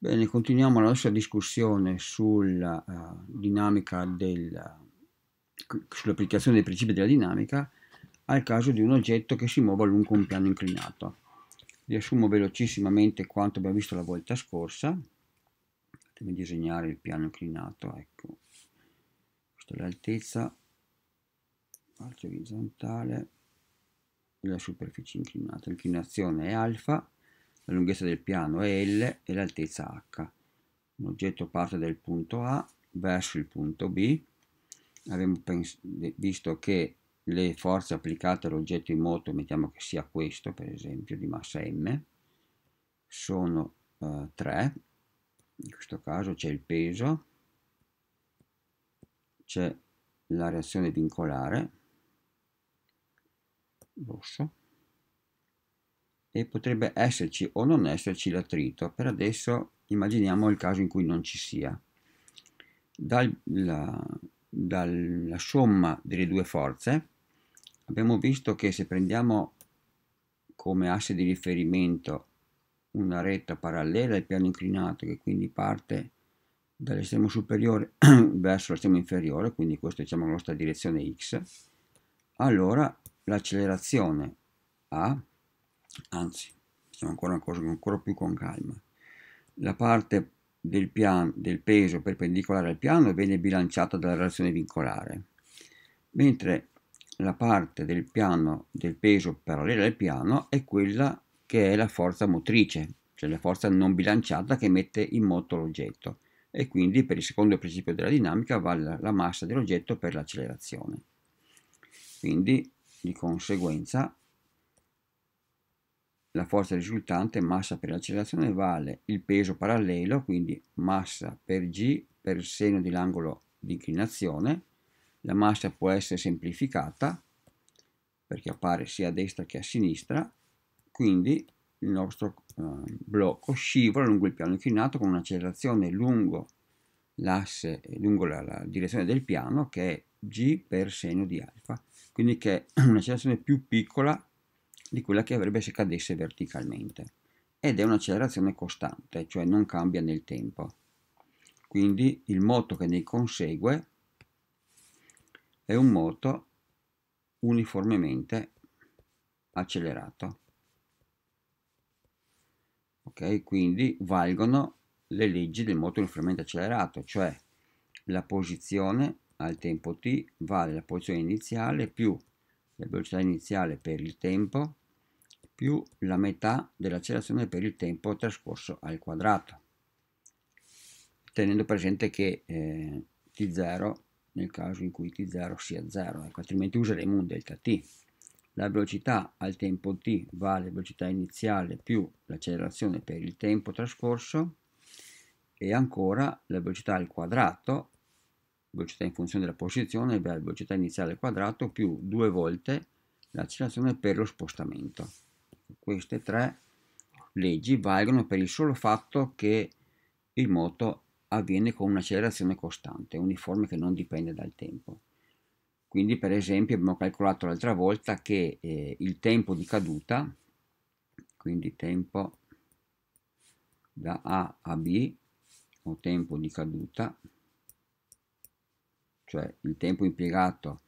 Bene, continuiamo la nostra discussione sulla uh, dinamica del, sull'applicazione dei principi della dinamica al caso di un oggetto che si muova lungo un piano inclinato. Riassumo velocissimamente quanto abbiamo visto la volta scorsa. Fatemi disegnare il piano inclinato, ecco. Questa è l'altezza, l'arco orizzontale, la superficie inclinata. L'inclinazione è alfa, la lunghezza del piano è L e l'altezza H. L'oggetto parte dal punto A verso il punto B. Abbiamo visto che le forze applicate all'oggetto in moto, mettiamo che sia questo per esempio, di massa M, sono eh, in questo caso c'è il peso, c'è la reazione vincolare, rosso, e potrebbe esserci o non esserci l'attrito. Per adesso immaginiamo il caso in cui non ci sia. Dal, la, dalla somma delle due forze abbiamo visto che se prendiamo come asse di riferimento una retta parallela al piano inclinato che quindi parte dall'estremo superiore verso l'estremo inferiore, quindi questa diciamo la nostra direzione x, allora l'accelerazione a anzi, facciamo ancora una cosa ancora più con calma. La parte del, piano, del peso perpendicolare al piano viene bilanciata dalla relazione vincolare, mentre la parte del, piano, del peso parallela al piano è quella che è la forza motrice, cioè la forza non bilanciata che mette in moto l'oggetto e quindi per il secondo principio della dinamica vale la massa dell'oggetto per l'accelerazione. Quindi di conseguenza la forza risultante massa per l'accelerazione vale il peso parallelo, quindi massa per g per seno dell'angolo di inclinazione, la massa può essere semplificata perché appare sia a destra che a sinistra, quindi il nostro eh, blocco scivola lungo il piano inclinato con un'accelerazione lungo l'asse, lungo la, la direzione del piano che è g per seno di alfa, quindi che è un'accelerazione più piccola di quella che avrebbe se cadesse verticalmente ed è un'accelerazione costante, cioè non cambia nel tempo. Quindi il moto che ne consegue è un moto uniformemente accelerato. Ok, quindi valgono le leggi del moto uniformemente accelerato, cioè la posizione al tempo t vale la posizione iniziale più la velocità iniziale per il tempo più la metà dell'accelerazione per il tempo trascorso al quadrato, tenendo presente che eh, t0 nel caso in cui t0 sia 0, ecco, altrimenti useremo un delta t. La velocità al tempo t vale velocità iniziale più l'accelerazione per il tempo trascorso e ancora la velocità al quadrato, velocità in funzione della posizione, vale velocità iniziale al quadrato più due volte l'accelerazione per lo spostamento queste tre leggi valgono per il solo fatto che il moto avviene con un'accelerazione costante, uniforme che non dipende dal tempo. Quindi per esempio abbiamo calcolato l'altra volta che eh, il tempo di caduta, quindi tempo da A a B o tempo di caduta, cioè il tempo impiegato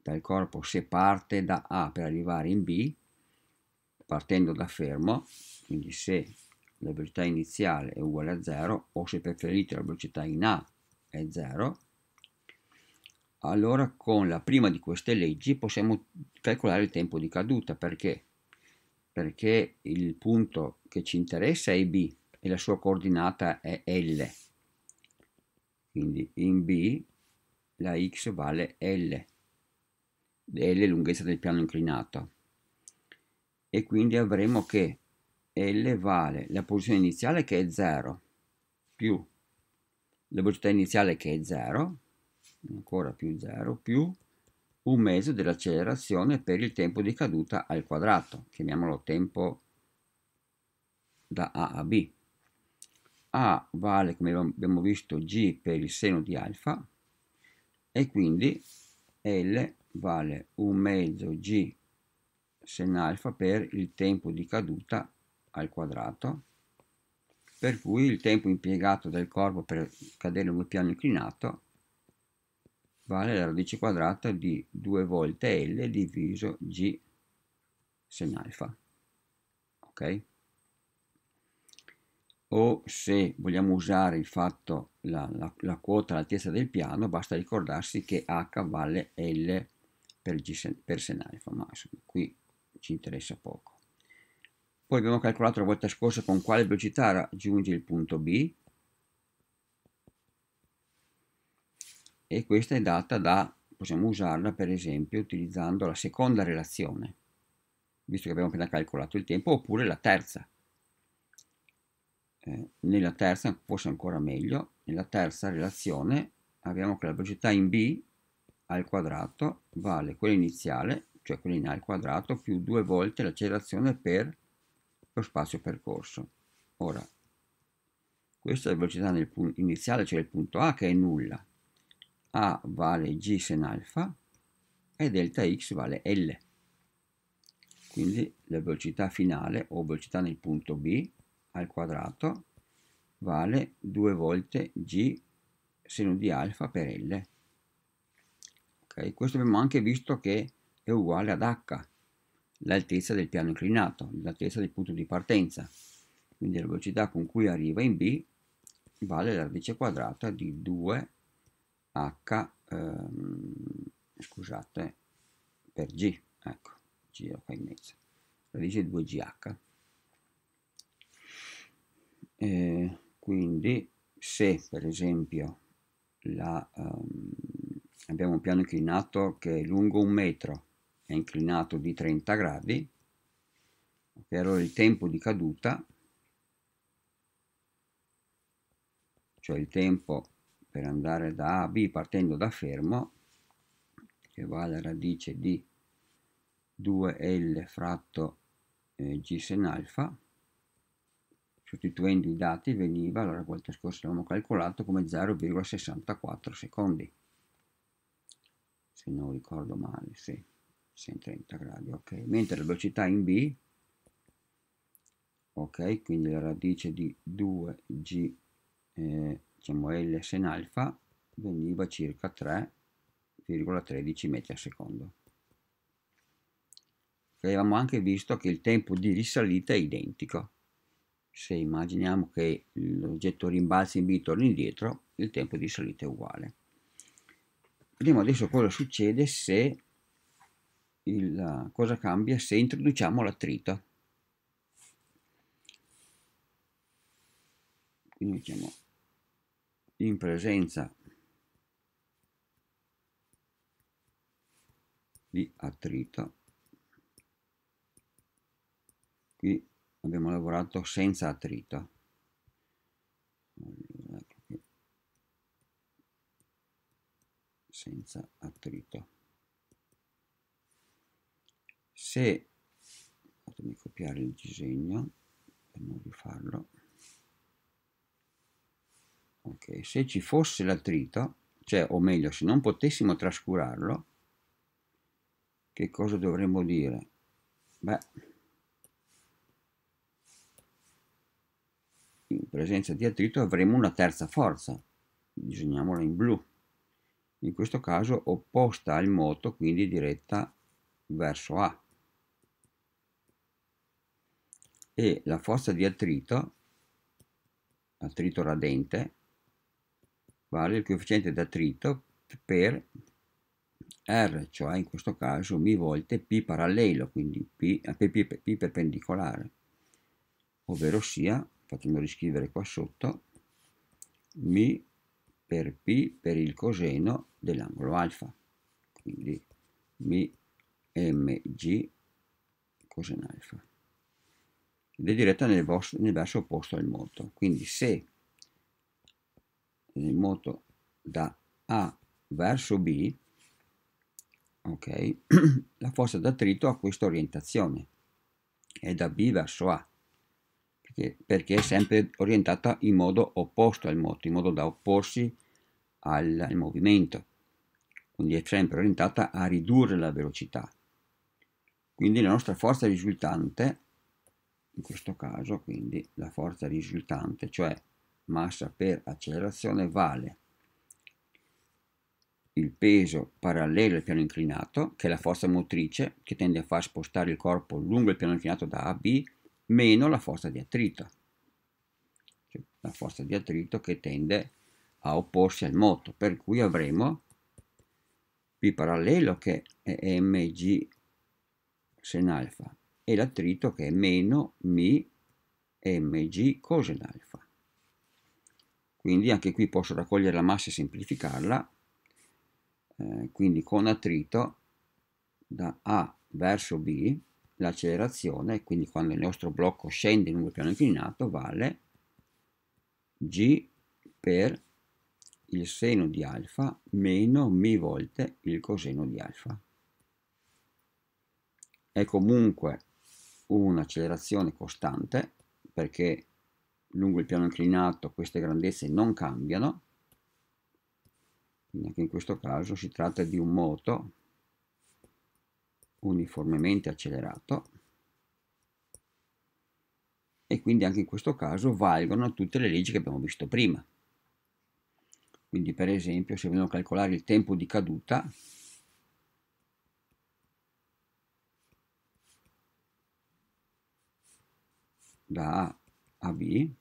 dal corpo se parte da A per arrivare in B, partendo da fermo, quindi se la velocità iniziale è uguale a 0 o se preferite la velocità in A è 0, allora con la prima di queste leggi possiamo calcolare il tempo di caduta perché? Perché il punto che ci interessa è B e la sua coordinata è L. Quindi in B la x vale L, L è lunghezza del piano inclinato e quindi avremo che L vale la posizione iniziale che è 0 più la velocità iniziale che è 0 ancora più 0 più un mezzo dell'accelerazione per il tempo di caduta al quadrato chiamiamolo tempo da A a B A vale come abbiamo visto G per il seno di alfa e quindi L vale un mezzo G sen alfa per il tempo di caduta al quadrato, per cui il tempo impiegato del corpo per cadere in un piano inclinato vale la radice quadrata di 2 volte L diviso G sen alfa. Ok? O se vogliamo usare il fatto, la, la, la quota, l'altezza del piano, basta ricordarsi che H vale L per, G sen, per sen alfa, ma qui ci interessa poco. Poi abbiamo calcolato la volta scorsa con quale velocità raggiunge il punto B e questa è data da, possiamo usarla per esempio utilizzando la seconda relazione, visto che abbiamo appena calcolato il tempo, oppure la terza. Eh, nella terza, forse ancora meglio, nella terza relazione abbiamo che la velocità in B al quadrato vale quella iniziale cioè quindi in A al quadrato, più due volte l'accelerazione per lo spazio percorso. Ora, questa è la velocità nel iniziale, cioè il punto A, che è nulla. A vale G sen alfa e delta X vale L. Quindi la velocità finale, o velocità nel punto B al quadrato, vale due volte G seno di alfa per L. Okay? Questo abbiamo anche visto che è uguale ad h, l'altezza del piano inclinato, l'altezza del punto di partenza. Quindi la velocità con cui arriva in B vale la radice quadrata di 2h, ehm, scusate, per G, ecco, giro qua in mezzo, radice 2GH. Eh, quindi se per esempio la, um, abbiamo un piano inclinato che è lungo un metro è inclinato di 30 gradi ok allora il tempo di caduta cioè il tempo per andare da A a B partendo da fermo che vale radice di 2L fratto eh, G sen alfa sostituendo i dati veniva, allora volta scorsa l'abbiamo calcolato come 0,64 secondi se non ricordo male, sì 130 gradi ok mentre la velocità in b ok quindi la radice di 2g eh, diciamo ls in alfa veniva circa 3,13 metri al secondo okay, avevamo anche visto che il tempo di risalita è identico se immaginiamo che l'oggetto rimbalzi in b e torni indietro il tempo di salita è uguale vediamo adesso cosa succede se il, cosa cambia se introduciamo l'attrito. trita. Quindi mettiamo in presenza di attrito. Qui abbiamo lavorato senza attrito. Ecco senza attrito se fatemi copiare il disegno per non rifarlo ok se ci fosse l'attrito cioè o meglio se non potessimo trascurarlo che cosa dovremmo dire beh in presenza di attrito avremo una terza forza disegniamola in blu in questo caso opposta al moto quindi diretta verso A e la forza di attrito, attrito radente, vale il coefficiente d'attrito per R, cioè in questo caso mi volte P parallelo, quindi P, eh, P, P, P perpendicolare, ovvero sia, facciamo riscrivere qua sotto, mi per P per il coseno dell'angolo alfa, quindi mi mg coseno alfa ed è diretta nel, verso, nel verso opposto al moto. Quindi se il moto da A verso B, ok, la forza d'attrito ha questa orientazione, è da B verso A, perché, perché è sempre orientata in modo opposto al moto, in modo da opporsi al, al movimento, quindi è sempre orientata a ridurre la velocità. Quindi la nostra forza risultante in questo caso quindi la forza risultante, cioè massa per accelerazione vale il peso parallelo al piano inclinato, che è la forza motrice che tende a far spostare il corpo lungo il piano inclinato da A a B, meno la forza di attrito, cioè la forza di attrito che tende a opporsi al moto, per cui avremo P parallelo che è mg sen alfa e l'attrito che è meno mi mg coseno alfa. Quindi anche qui posso raccogliere la massa e semplificarla, eh, quindi con attrito da A verso B l'accelerazione, quindi quando il nostro blocco scende in un piano inclinato, vale g per il seno di alfa meno mi volte il coseno di alfa. È comunque un'accelerazione costante perché lungo il piano inclinato queste grandezze non cambiano quindi anche in questo caso si tratta di un moto uniformemente accelerato e quindi anche in questo caso valgono tutte le leggi che abbiamo visto prima quindi per esempio se vogliamo calcolare il tempo di caduta da A a B, in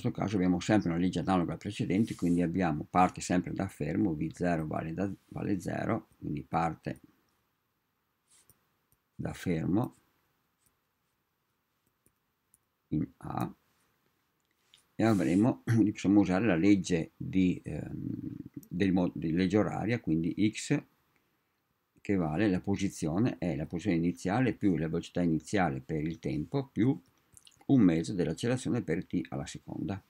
questo caso abbiamo sempre una legge analoga al precedente, quindi abbiamo parte sempre da fermo, V0 vale, da, vale 0, quindi parte da fermo in A e avremo, possiamo usare la legge di, ehm, del, di legge oraria, quindi x che vale la posizione è la posizione iniziale più la velocità iniziale per il tempo più un mezzo dell'accelerazione per t alla seconda.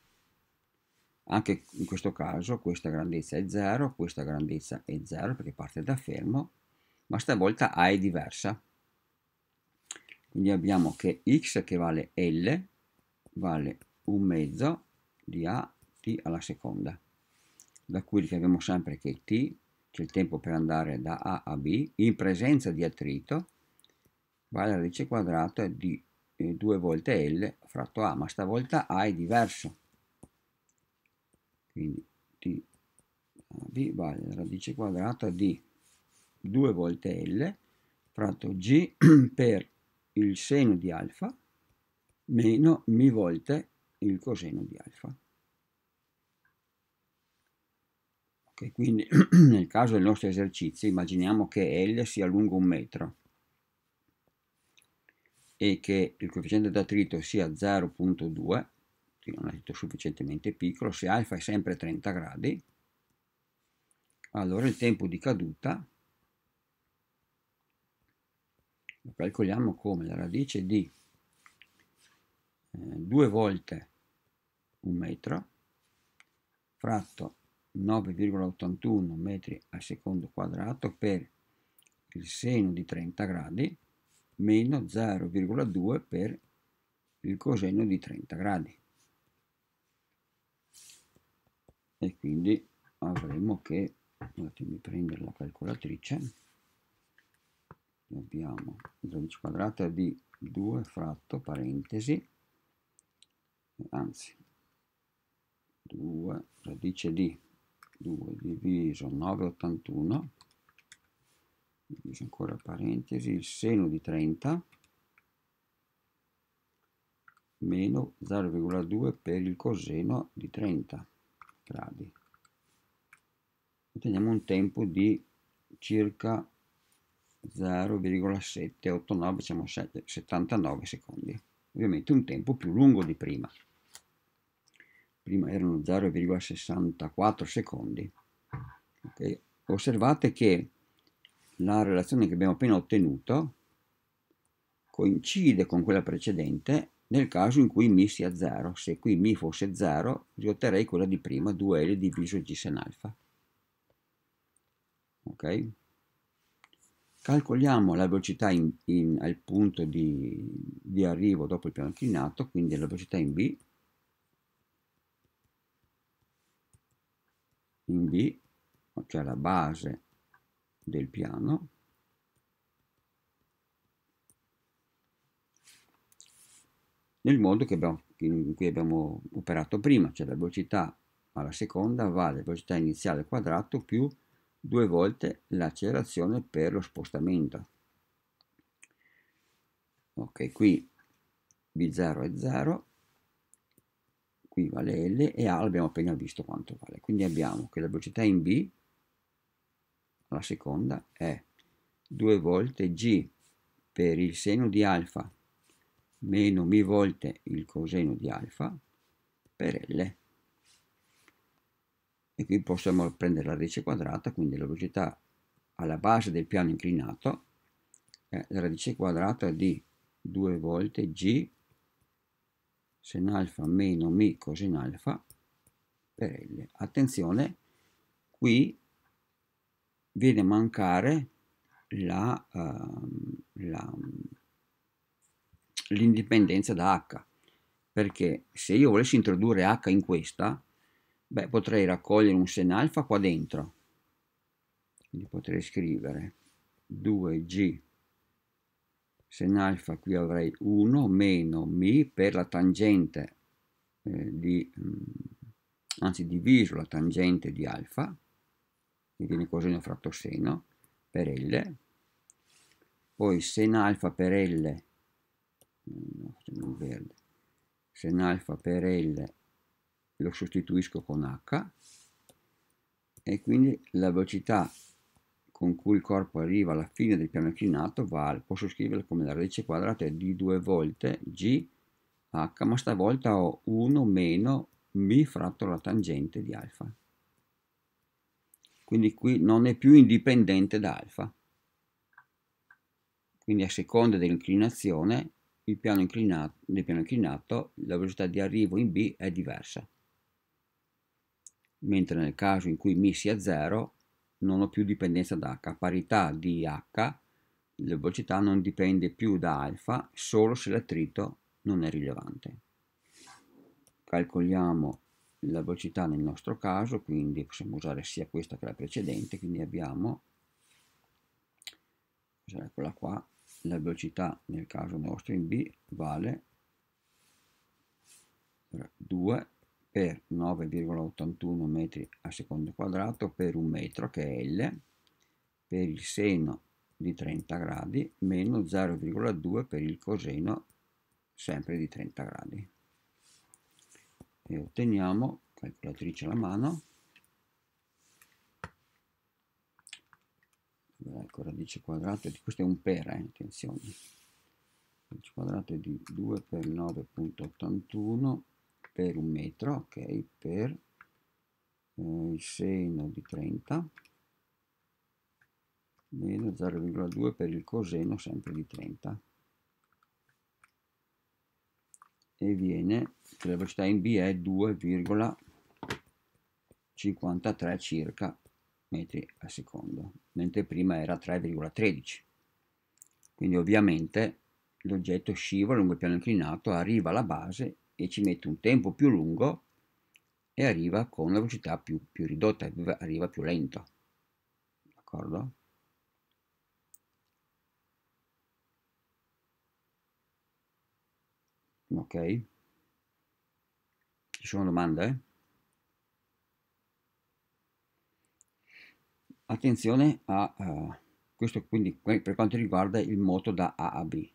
Anche in questo caso questa grandezza è 0, questa grandezza è 0 perché parte da fermo, ma stavolta A è diversa. Quindi abbiamo che x che vale L vale un mezzo di A t alla seconda, da cui ricaviamo sempre che t c'è il tempo per andare da A a B, in presenza di attrito, vale la radice quadrata di 2 eh, volte L fratto A, ma stavolta A è diverso. Quindi T a B vale la radice quadrata di 2 volte L fratto G per il seno di alfa meno mi volte il coseno di alfa. che quindi nel caso del nostro esercizio immaginiamo che L sia lungo un metro e che il coefficiente d'attrito sia 0.2, che non è sufficientemente piccolo, se alfa è sempre 30 gradi, allora il tempo di caduta lo calcoliamo come la radice di 2 eh, volte un metro fratto 9,81 metri al secondo quadrato per il seno di 30 gradi meno 0,2 per il coseno di 30 gradi e quindi avremo che fatemi prendere la calcolatrice abbiamo 12 quadrata di 2 fratto parentesi anzi 2 radice di 2 diviso 981 diviso ancora parentesi il seno di 30 meno 0,2 per il coseno di 30 gradi otteniamo un tempo di circa 0,789 diciamo 79 secondi ovviamente un tempo più lungo di prima prima erano 0,64 secondi. Okay. Osservate che la relazione che abbiamo appena ottenuto coincide con quella precedente nel caso in cui mi sia 0. Se qui mi fosse 0, otterrei quella di prima, 2L diviso G sen alfa. Ok? Calcoliamo la velocità in, in, al punto di, di arrivo dopo il piano inclinato, quindi la velocità in B in B, cioè la base del piano, nel modo abbiamo, in cui abbiamo operato prima, cioè la velocità alla seconda vale la velocità iniziale al quadrato più due volte l'accelerazione per lo spostamento. Ok, qui B0 è 0, qui vale L e A l'abbiamo appena visto quanto vale. Quindi abbiamo che la velocità in B alla seconda è 2 volte G per il seno di alfa meno mi volte il coseno di alfa per L. E qui possiamo prendere la radice quadrata, quindi la velocità alla base del piano inclinato è la radice quadrata di 2 volte G sen alfa meno mi cosen alfa per L. Attenzione, qui viene a mancare ehm, l'indipendenza uh, da H, perché se io volessi introdurre H in questa, beh, potrei raccogliere un sen alfa qua dentro, quindi potrei scrivere 2G se in alfa qui avrei 1 meno mi per la tangente eh, di, mm, anzi diviso la tangente di alfa, che viene coseno fratto seno, per L, poi se alfa per L, no, facciamo il verde, se alfa per L lo sostituisco con H, e quindi la velocità con cui il corpo arriva alla fine del piano inclinato vale, posso scriverla come la radice quadrata di due volte g h, ma stavolta ho 1 meno mi fratto la tangente di alfa. Quindi qui non è più indipendente da alfa. Quindi a seconda dell'inclinazione, nel piano inclinato, la velocità di arrivo in B è diversa. Mentre nel caso in cui mi sia 0, non ho più dipendenza da H. A parità di H, la velocità non dipende più da alfa solo se l'attrito non è rilevante. Calcoliamo la velocità nel nostro caso, quindi possiamo usare sia questa che la precedente, quindi abbiamo eccola qua, la velocità nel caso nostro in B vale 2 per 9,81 metri al secondo quadrato per un metro che è L per il seno di 30 gradi meno 0,2 per il coseno sempre di 30 gradi e otteniamo calcolatrice alla mano ecco radice quadrata di questo è un per eh, attenzione radice quadrata di 2 per 9.81 per un metro ok per eh, il seno di 30 meno 0,2 per il coseno sempre di 30 e viene che la velocità in B è 2,53 circa metri al secondo mentre prima era 3,13 quindi ovviamente l'oggetto scivola lungo il piano inclinato arriva alla base e ci mette un tempo più lungo e arriva con una velocità più, più ridotta, arriva più lento. D'accordo? Ok? Ci sono domande? Attenzione a uh, questo quindi per quanto riguarda il moto da A a B.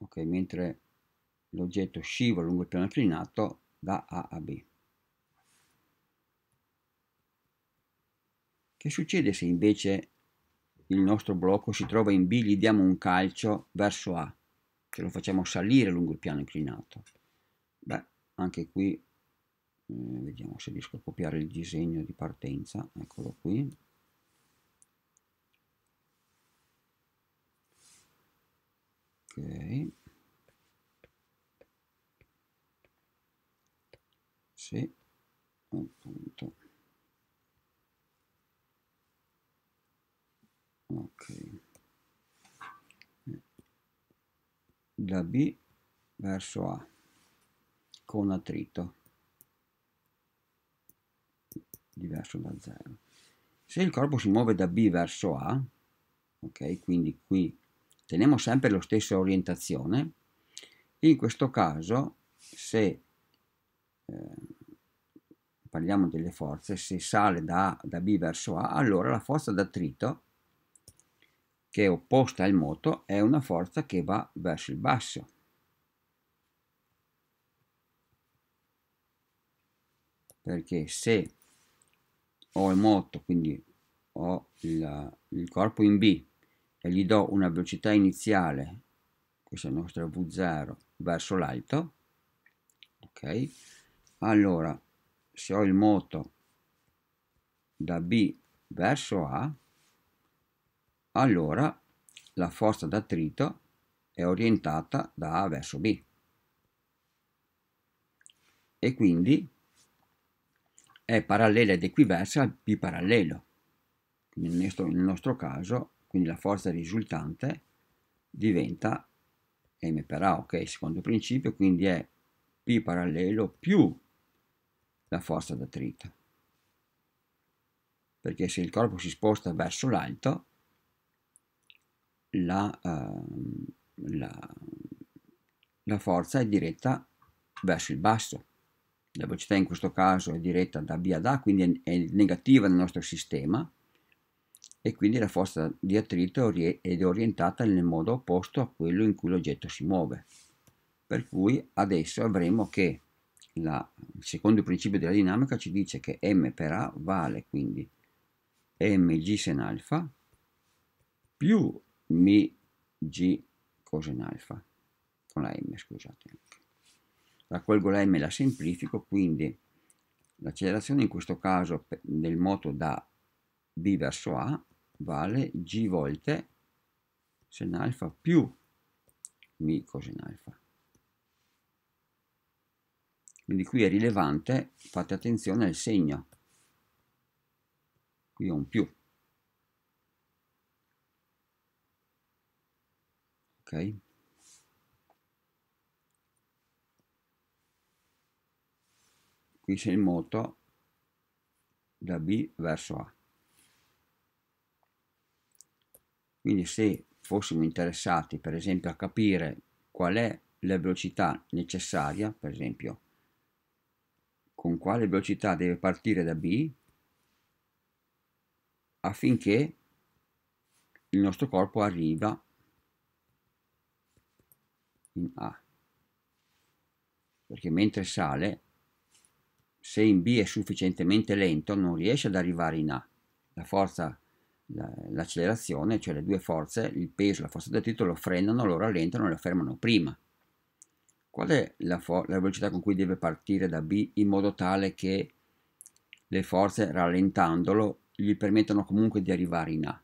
Ok, mentre l'oggetto scivola lungo il piano inclinato da A a B. Che succede se invece il nostro blocco si trova in B, gli diamo un calcio verso A, che lo facciamo salire lungo il piano inclinato? Beh, anche qui eh, vediamo se riesco a copiare il disegno di partenza, eccolo qui. Okay. se appunto ok da B verso A con attrito diverso da 0 se il corpo si muove da B verso A ok quindi qui teniamo sempre la stessa orientazione in questo caso se Ehm, parliamo delle forze, se sale da, da B verso A, allora la forza d'attrito che è opposta al moto è una forza che va verso il basso. Perché se ho il moto, quindi ho il, il corpo in B e gli do una velocità iniziale questa è la nostra V0 verso l'alto, ok? allora se ho il moto da B verso A allora la forza d'attrito è orientata da A verso B e quindi è parallela ed equiversa al biparallelo. Nel nostro, nel nostro caso, quindi la forza risultante diventa m per A, ok? Secondo principio, quindi è P parallelo più la forza d'attrito. Perché se il corpo si sposta verso l'alto, la, uh, la, la forza è diretta verso il basso. La velocità in questo caso è diretta da B ad A, quindi è negativa nel nostro sistema e quindi la forza di attrito è orientata nel modo opposto a quello in cui l'oggetto si muove. Per cui adesso avremo che la, secondo il principio della dinamica ci dice che m per a vale quindi mg sen alfa più mi mg cosen alfa con la m scusate raccolgo la m e la semplifico quindi l'accelerazione in questo caso del moto da b verso a vale g volte sen alfa più m cosen alfa quindi qui è rilevante fate attenzione al segno qui ho un più ok qui c'è il moto da B verso A quindi se fossimo interessati per esempio a capire qual è la velocità necessaria per esempio con quale velocità deve partire da B affinché il nostro corpo arriva in A. Perché mentre sale, se in B è sufficientemente lento, non riesce ad arrivare in A. La forza, l'accelerazione, cioè le due forze, il peso e la forza del titolo lo frenano, lo rallentano e lo fermano prima qual è la, la, velocità con cui deve partire da B in modo tale che le forze rallentandolo gli permettano comunque di arrivare in A?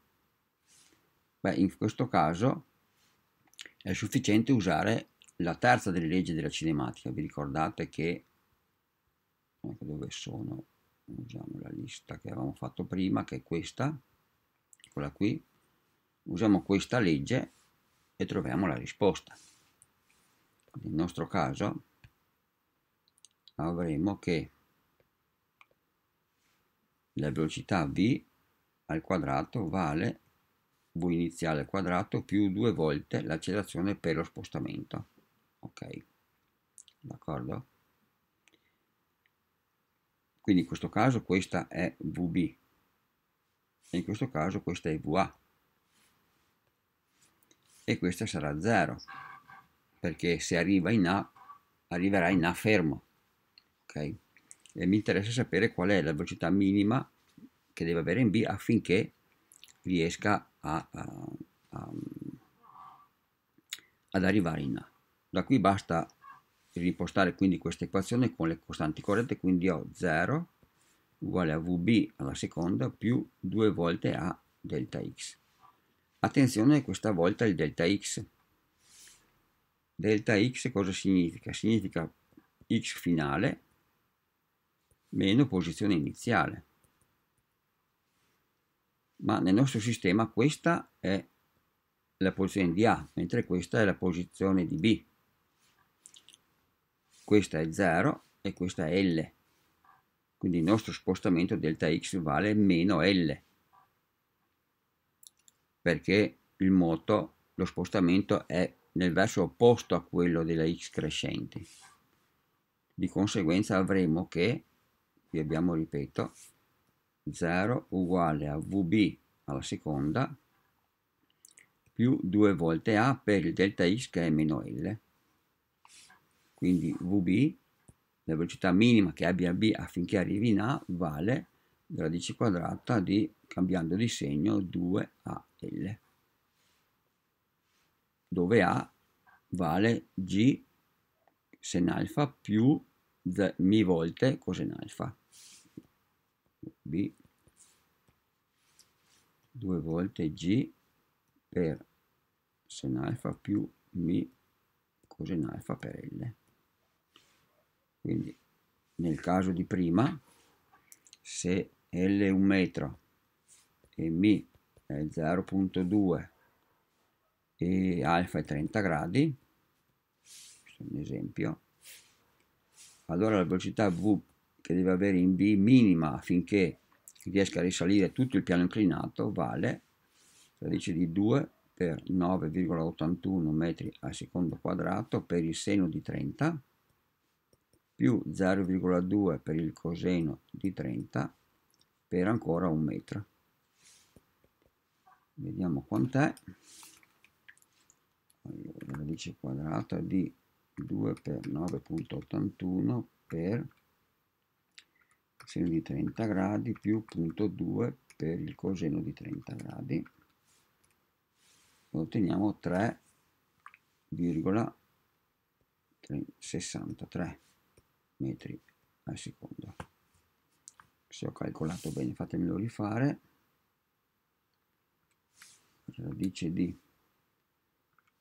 Beh, in questo caso è sufficiente usare la terza delle leggi della cinematica. Vi ricordate che ecco dove sono? Usiamo la lista che avevamo fatto prima, che è questa, quella qui. Usiamo questa legge e troviamo la risposta nel nostro caso avremo che la velocità v al quadrato vale v iniziale al quadrato più due volte l'accelerazione per lo spostamento ok d'accordo quindi in questo caso questa è vb e in questo caso questa è va e questa sarà 0 perché se arriva in A, arriverà in A fermo. Okay? E mi interessa sapere qual è la velocità minima che deve avere in B affinché riesca a, a, a, ad arrivare in A. Da qui basta ripostare quindi questa equazione con le costanti corrette, quindi ho 0 uguale a VB alla seconda più 2 volte A delta X. Attenzione questa volta il delta X delta x cosa significa? Significa x finale meno posizione iniziale. Ma nel nostro sistema questa è la posizione di A, mentre questa è la posizione di B. Questa è 0 e questa è L. Quindi il nostro spostamento delta x vale meno L, perché il moto, lo spostamento è nel verso opposto a quello della x crescente. Di conseguenza avremo che, qui abbiamo, ripeto, 0 uguale a vb alla seconda più 2 volte a per il delta x che è meno l. Quindi vb, la velocità minima che abbia b affinché arrivi in a, vale radice quadrata di, cambiando di segno, 2 a l dove A vale G sen alfa più z, mi volte cosen alfa. B 2 volte G per sen alfa più mi cosen alfa per L. Quindi nel caso di prima, se L è un metro e mi è 0.2 e alfa è 30 gradi, questo è un esempio, allora la velocità v che deve avere in B minima affinché riesca a risalire tutto il piano inclinato vale radice di 2 per 9,81 metri al secondo quadrato per il seno di 30 più 0,2 per il coseno di 30 per ancora un metro. Vediamo quant'è allora, radice quadrata di 2 per 9.81 per seno di 30 gradi più punto 2 per il coseno di 30 gradi otteniamo 3,63 metri al secondo se ho calcolato bene fatemelo rifare radice di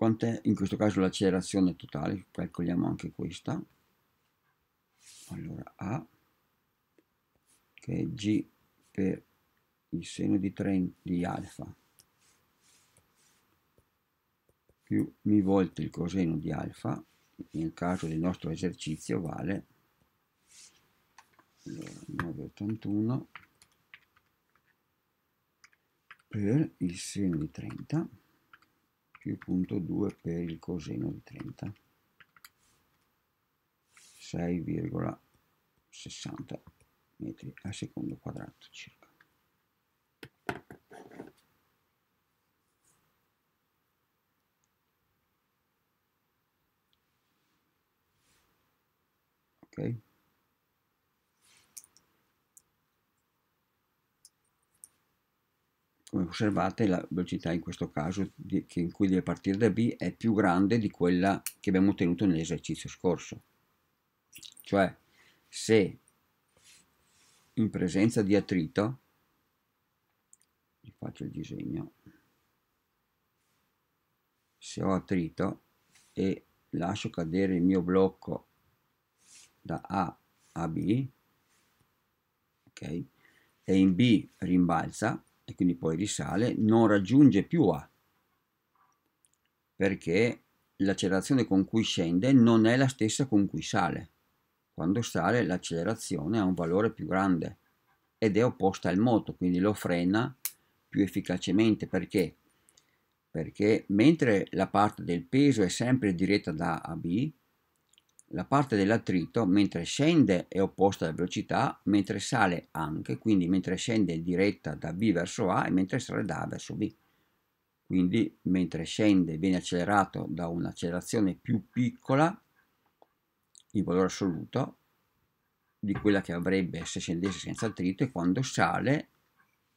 quant'è in questo caso l'accelerazione totale, calcoliamo anche questa, allora A che è G per il seno di, 3 di alfa più mi volte il coseno di alfa, nel caso del nostro esercizio vale allora, 981 per il seno di 30 più 0.2 per il coseno di 30 6,60 metri al secondo quadrato circa ok come osservate la velocità in questo caso di, che in cui deve partire da B è più grande di quella che abbiamo ottenuto nell'esercizio scorso. Cioè se in presenza di attrito, vi faccio il disegno, se ho attrito e lascio cadere il mio blocco da A a B, ok, e in B rimbalza, e quindi poi risale, non raggiunge più A perché l'accelerazione con cui scende non è la stessa con cui sale. Quando sale l'accelerazione ha un valore più grande ed è opposta al moto, quindi lo frena più efficacemente. Perché? Perché mentre la parte del peso è sempre diretta da A a B, la parte dell'attrito mentre scende è opposta alla velocità, mentre sale anche, quindi mentre scende è diretta da B verso A e mentre sale da A verso B. Quindi mentre scende viene accelerato da un'accelerazione più piccola in valore assoluto di quella che avrebbe se scendesse senza attrito e quando sale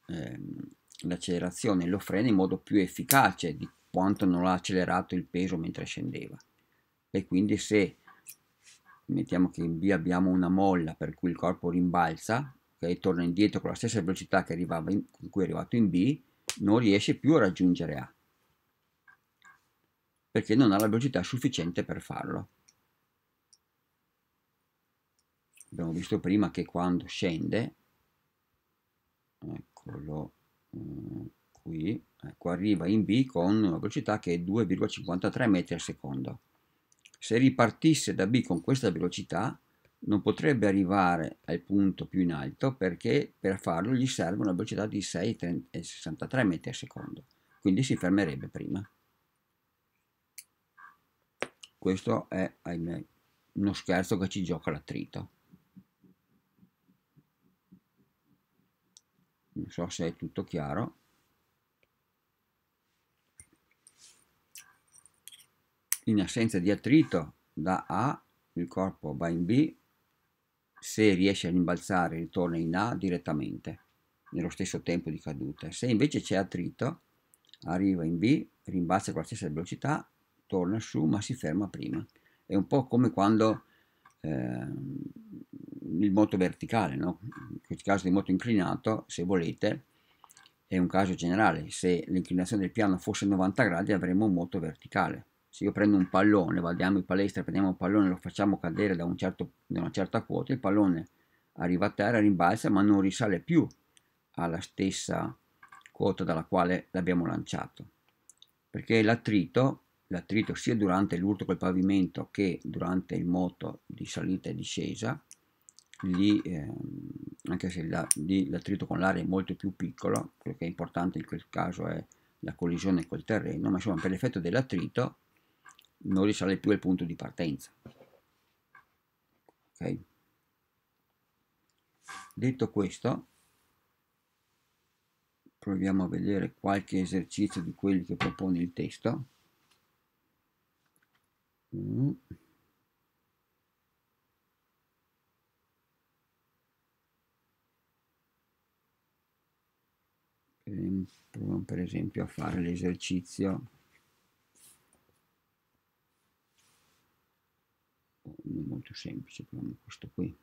ehm, l'accelerazione lo frena in modo più efficace di quanto non ha accelerato il peso mentre scendeva. E quindi se mettiamo che in B abbiamo una molla per cui il corpo rimbalza, okay, torna indietro con la stessa velocità che arrivava in, con cui è arrivato in B, non riesce più a raggiungere A, perché non ha la velocità sufficiente per farlo. Abbiamo visto prima che quando scende, eccolo eh, qui, ecco, arriva in B con una velocità che è 2,53 metri al secondo. Se ripartisse da B con questa velocità, non potrebbe arrivare al punto più in alto perché per farlo gli serve una velocità di 6,63 eh, metri al secondo, quindi si fermerebbe prima. Questo è, ahimè, uno scherzo che ci gioca l'attrito. Non so se è tutto chiaro. in assenza di attrito da A, il corpo va in B, se riesce a rimbalzare ritorna in A direttamente, nello stesso tempo di caduta. Se invece c'è attrito, arriva in B, rimbalza con la stessa velocità, torna su ma si ferma prima. È un po' come quando eh, il moto verticale, no? in caso di moto inclinato, se volete, è un caso generale, se l'inclinazione del piano fosse 90 gradi avremmo un moto verticale, se io prendo un pallone, vadiamo in palestra, prendiamo un pallone, lo facciamo cadere da, un certo, da una certa quota, il pallone arriva a terra, rimbalza, ma non risale più alla stessa quota dalla quale l'abbiamo lanciato. Perché l'attrito, l'attrito sia durante l'urto col pavimento che durante il moto di salita e discesa, lì, eh, anche se la, lì l'attrito con l'aria è molto più piccolo, quello che è importante in quel caso è la collisione col terreno, ma insomma per l'effetto dell'attrito non risale più al punto di partenza. Okay. Detto questo, proviamo a vedere qualche esercizio di quelli che propone il testo. Mm. Proviamo per esempio a fare l'esercizio molto semplice, prendiamo questo qui.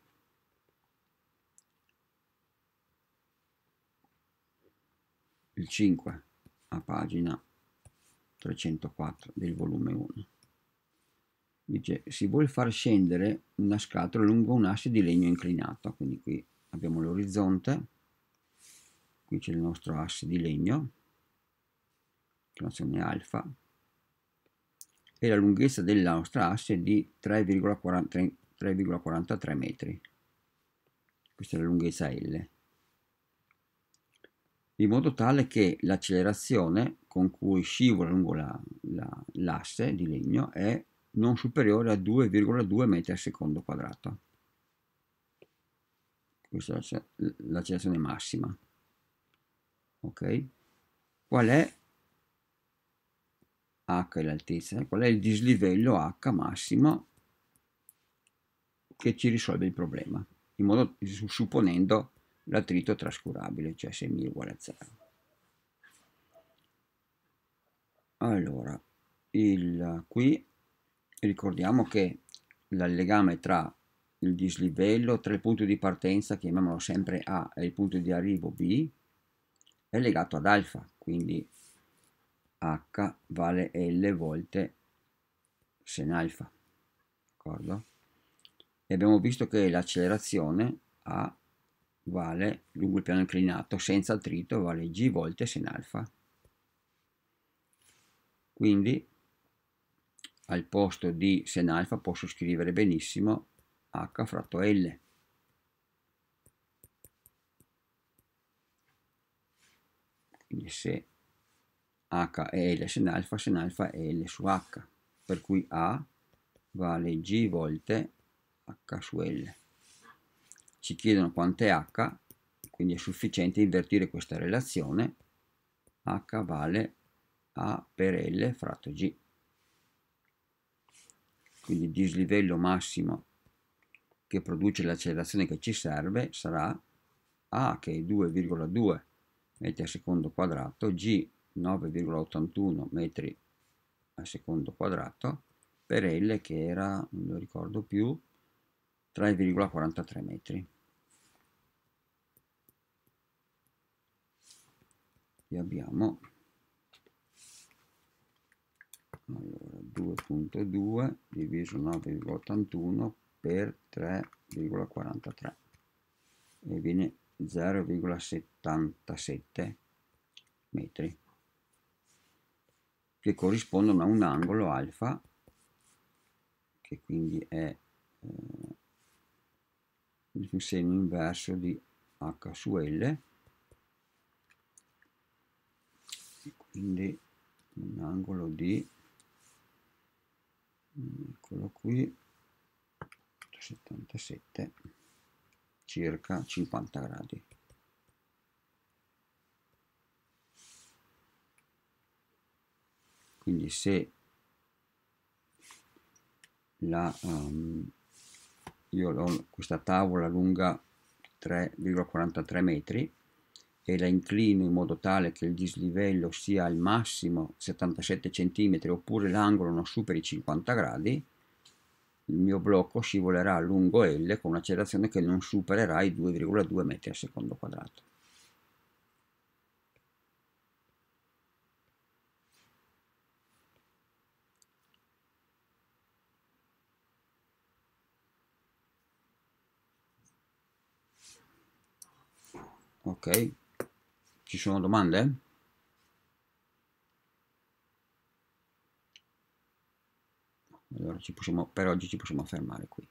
Il 5 a pagina 304 del volume 1. Dice, si vuole far scendere una scatola lungo un asse di legno inclinato, quindi qui abbiamo l'orizzonte, qui c'è il nostro asse di legno, che alfa, e la lunghezza della nostra asse è di 3,43 metri. Questa è la lunghezza L. In modo tale che l'accelerazione con cui scivola lungo l'asse la, la, di legno è non superiore a 2,2 metri al secondo quadrato. Questa è l'accelerazione massima. Ok? Qual è h è l'altezza, qual ecco, è il dislivello h massimo che ci risolve il problema, in modo, supponendo l'attrito trascurabile, cioè se mi uguale a 0. Allora, il, qui ricordiamo che il legame tra il dislivello, tra il punto di partenza, chiamiamolo sempre A, e il punto di arrivo B, è legato ad alfa, quindi h vale L volte sen alfa, d'accordo? E abbiamo visto che l'accelerazione A vale, lungo il piano inclinato, senza attrito, vale g volte sen alfa. Quindi al posto di sen alfa posso scrivere benissimo h fratto L. Quindi se H è L sen alfa, sen alfa è L su H, per cui A vale G volte H su L. Ci chiedono quanto è H, quindi è sufficiente invertire questa relazione, H vale A per L fratto G. Quindi il dislivello massimo che produce l'accelerazione che ci serve sarà A che è 2,2 metri al secondo quadrato, G 9,81 metri al secondo quadrato per L che era, non lo ricordo più, 3,43 metri. E abbiamo allora, 2.2 diviso 9,81 per 3,43 e viene 0,77 metri che corrispondono a un angolo alfa che quindi è eh, il segno inverso di h su l quindi un angolo di eccolo qui 77 circa 50 gradi quindi se la, um, io ho questa tavola lunga 3,43 metri e la inclino in modo tale che il dislivello sia al massimo 77 cm oppure l'angolo non superi 50 gradi, il mio blocco scivolerà lungo L con un'accelerazione che non supererà i 2,2 metri al secondo quadrato. ok ci sono domande? allora per oggi ci possiamo fermare qui